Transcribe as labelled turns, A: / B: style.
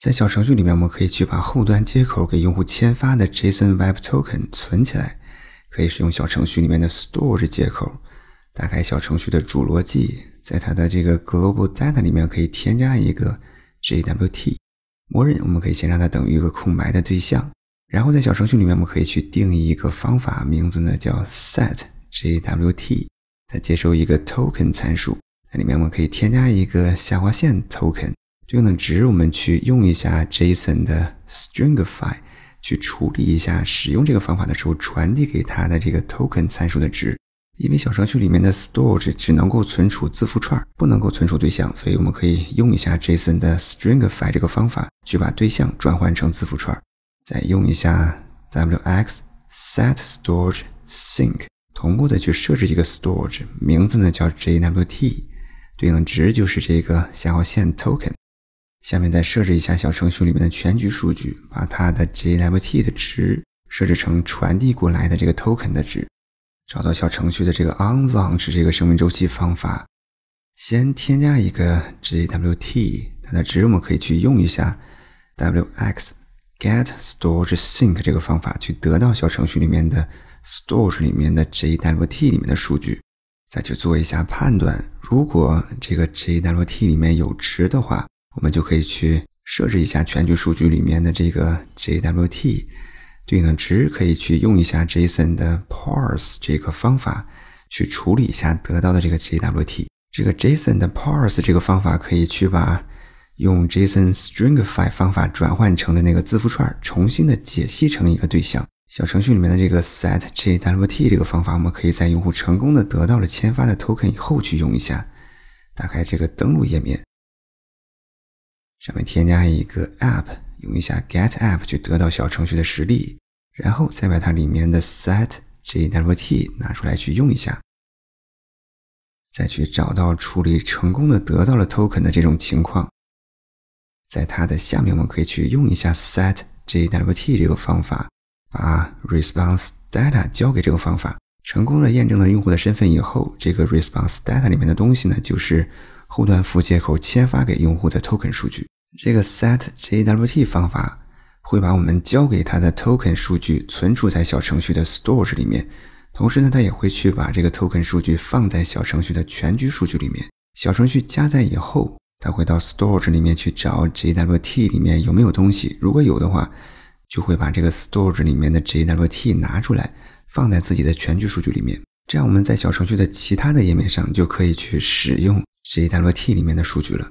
A: 在小程序里面，我们可以去把后端接口给用户签发的 JSON Web Token 存起来，可以使用小程序里面的 Storage 接口。打开小程序的主逻辑，在它的这个 Global Data 里面可以添加一个 JWT，默认我们可以先让它等于一个空白的对象。然后在小程序里面，我们可以去定义一个方法，名字呢叫 Set JWT，它接收一个 Token 参数，在里面我们可以添加一个下划线 Token。这个呢，值我们去用一下 JSON 的 stringify 去处理一下。使用这个方法的时候，传递给它的这个 token 参数的值，因为小程序里面的 storage 只能够存储字符串，不能够存储对象，所以我们可以用一下 JSON 的 stringify 这个方法去把对象转换成字符串，再用一下 wx set storage sync 同步的去设置一个 storage 名字呢叫 JWT，对应的值就是这个下划线 token。下面再设置一下小程序里面的全局数据，把它的 JWT 的值设置成传递过来的这个 token 的值。找到小程序的这个 onLaunch 这个生命周期方法，先添加一个 JWT，它的值我们可以去用一下 wx.getStorageSync 这个方法去得到小程序里面的 storage 里面的 JWT 里面的数据，再去做一下判断，如果这个 JWT 里面有值的话。我们就可以去设置一下全局数据里面的这个 JWT 对应的值，可以去用一下 JSON 的 parse 这个方法去处理一下得到的这个 JWT。这个 JSON 的 parse 这个方法可以去把用 JSON stringify 方法转换成的那个字符串重新的解析成一个对象。小程序里面的这个 setJWT 这个方法，我们可以在用户成功的得到了签发的 token 以后去用一下。打开这个登录页面。上面添加一个 app，用一下 get app 去得到小程序的实例，然后再把它里面的 set jwt 拿出来去用一下，再去找到处理成功的得到了 token 的这种情况，在它的下面我们可以去用一下 set jwt 这个方法，把 response data 交给这个方法。成功的验证了用户的身份以后，这个 response data 里面的东西呢，就是后端服务接口签发给用户的 token 数据。这个 set JWT 方法会把我们交给它的 token 数据存储在小程序的 storage 里面，同时呢，它也会去把这个 token 数据放在小程序的全局数据里面。小程序加载以后，它会到 storage 里面去找 JWT 里面有没有东西，如果有的话。就会把这个 storage 里面的 jw t 拿出来，放在自己的全局数据里面。这样我们在小程序的其他的页面上就可以去使用 jw t 里面的数据了。